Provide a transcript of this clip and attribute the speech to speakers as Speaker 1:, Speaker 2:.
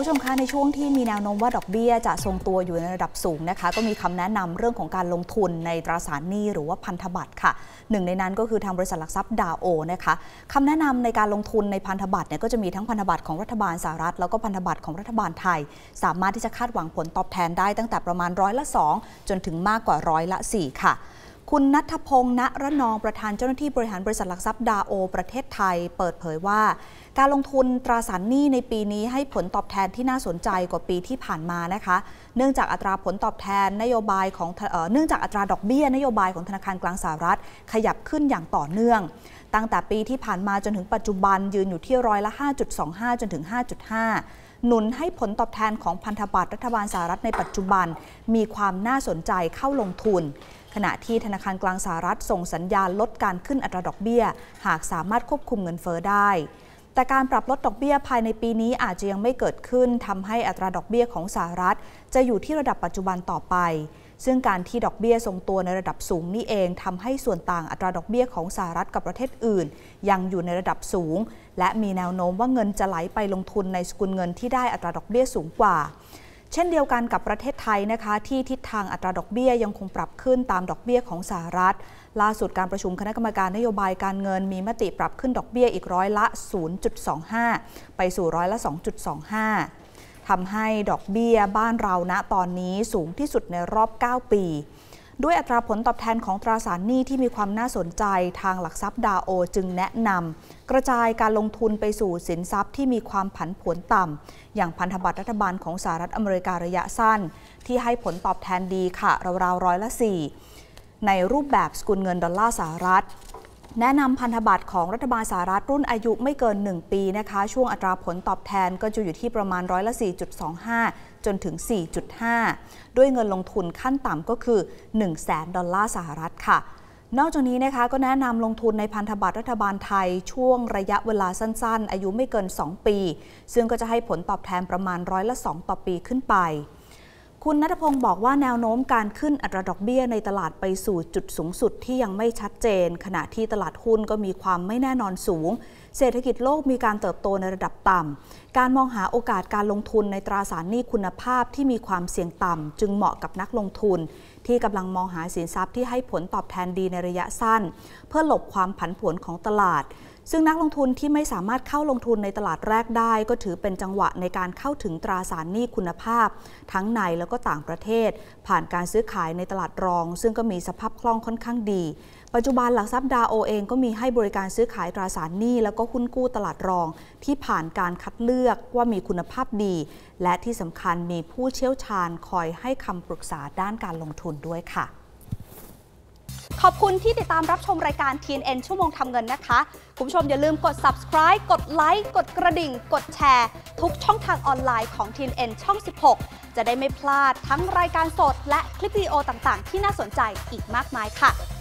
Speaker 1: ผู้ชมคะในช่วงที่มีแนวโน้มว่าดอกเบี้ยจะทรงตัวอยู่ในระดับสูงนะคะก็มีคำแนะนำเรื่องของการลงทุนในตราสารหนี้หรือว่าพันธบัตรค่ะหนึ่งในนั้นก็คือทางบริษัทหลักทรัพย์ดาโอนะคะคำแนะนำในการลงทุนในพันธบัตรเนี่ยก็จะมีทั้งพันธบัตรของรัฐบาลสหรัฐ แล้วก็พันธบัตรของรัฐบาลไทย สามารถที่จะคาดหวังผลตอบแทนได้ตั้งแต่ประมาณร้อยละ2 จนถึงมากกว่าร้อยละ4 ค่ะคุณนัทพงษ์ณระนอง ประธานเจ้าหน้าที่บริหารบริษัทหลักทรัพย์ดาโอประเทศไทยเปิดเผยว่า การลงทุนตราสารหนี้ในปีนี้ให้ผลตอบแทนที่น่าสนใจกว่าปีที่ผ่านมานะคะเนื่องจากอัตราผลตอบแทนนโยบายของเนื่องจากอัตราดอกเบี้ยนโยบายของธนาคารกลางสหรัฐขยับขึ้นอย่างต่อเนื่อง ตั้งแต่ปีที่ผ่านมาจนถึงปัจจุบันยืนอยู่ที่ร้อยละ5.25จนถึง5.5หนุนให้ผลตอบแทนของพันธบัตรรัฐบาลสหรัฐในปัจจุบันมีความน่าสนใจเข้าลงทุน ขณะที่ธนาคารกลางสหรัฐส่งสัญญาณลดการขึ้นอัตราดอกเบี้ยหากสามารถควบคุมเงินเฟอ้อได้ แต่การปรับลดดอกเบี้ยภายในปีนี้อาจจะยังไม่เกิดขึ้นทำให้อัตราดอกเบี้ยของสหรัฐ จะอยู่ที่ระดับปัจจุบันต่อไปซึ่งการที่ดอกเบี้ยทรงตัวในระดับสูงนี่เองทำให้ส่วนต่างอัตราดอกเบี้ยของสหรัฐกับประเทศอื่นยังอยู่ในระดับสูง และมีแนวโน้มว่าเงินจะไหลไปลงทุนในสกุลเงินที่ได้อัตราดอกเบี้ยสูงกว่า เช่นเดียวกันกับประเทศไทยนะคะ ที่ทิศทางอัตราดอกเบี้ยยังคงปรับขึ้นตามดอกเบี้ยของสหรัฐ ล่าสุดการประชุมคณะกรรมการนโยบายการเงินมีมติปรับขึ้นดอกเบี้ยอีกร้อยละ 0.25 ไปสู่ร้อยละ 2.25ทำให้ดอกเบี้ยบ้านเราณตอนนี้สูงที่สุดในรอบ 9 ปี ด้วยอัตราผลตอบแทนของตราสารหนี้ที่มีความน่าสนใจทางหลักทรัพย์ดาโอ จึงแนะนำกระจายการลงทุนไปสู่สินทรัพย์ที่มีความผันผวนต่ำอย่างพันธบัตรรัฐบาลของสหรัฐอเมริการะยะสั้น ที่ให้ผลตอบแทนดีค่ะราวๆร้อยละ4ในรูปแบบสกุลเงินดอลลาร์สหรัฐแนะนำพันธบัตรของรัฐบาลสหรัฐรุ่นอายุไม่เกิน 1 ปีนะคะ ช่วงอัตราผลตอบแทนก็จะอยู่ที่ประมาณร้อยละ4.25 จนถึง 4.5 ด้วยเงินลงทุนขั้นต่ำก็คือ1 0 0 0 0แสนดอลลาร์สหรัฐค่ะ นอกจากนี้นะคะก็แนะนำลงทุนในพันธบัตรรัฐบาลไทยช่วงระยะเวลาสั้นๆ อายุไม่เกิน 2 ปี ซึ่งก็จะให้ผลตอบแทนประมาณร้อยละ2ต่อปีขึ้นไปคุณนัทพงศ์บอกว่าแนวโน้มการขึ้นอัตราดอกเบี้ยในตลาดไปสู่จุดสูงสุดที่ยังไม่ชัดเจน ขณะที่ตลาดหุ้นก็มีความไม่แน่นอนสูงเศรษฐกิจโลกมีการเติบโตในระดับต่ำ การมองหาโอกาสการลงทุนในตราสารหนี้คุณภาพที่มีความเสี่ยงต่ำจึงเหมาะกับนักลงทุน ที่กำลังมองหาสินทรัพย์ที่ให้ผลตอบแทนดีในระยะสั้น เพื่อหลบความผันผวนของตลาด ซึ่งนักลงทุนที่ไม่สามารถเข้าลงทุนในตลาดแรกได้ ก็ถือเป็นจังหวะในการเข้าถึงตราสารหนี้คุณภาพ ทั้งในและก็ต่างประเทศ ผ่านการซื้อขายในตลาดรอง ซึ่งก็มีสภาพคล่องค่อนข้างดี ปัจจุบันหลักทรัพย์ดาโอเอง ก็มีให้บริการซื้อขายตราสารหนี้แล้วก็หุ้นกู้ตลาดรองที่ผ่านการคัดเลือกว่ามีคุณภาพดี และที่สำคัญมีผู้เชี่ยวชาญคอยให้คำปรึกษาด้านการลงทุนด้วยค่ะ ขอบคุณที่ติดตามรับชมรายการ TNN ชั่วโมงทำเงินนะคะ คุณผู้ชมอย่าลืมกด subscribe กดไลค์กดกระดิ่ง กดแชร์ทุกช่องทางออนไลน์ของ TNN ช่อง 16 จะได้ไม่พลาดทั้งรายการสดและคลิปวิดีโอต่าง ๆ ที่น่าสนใจอีกมากมายค่ะ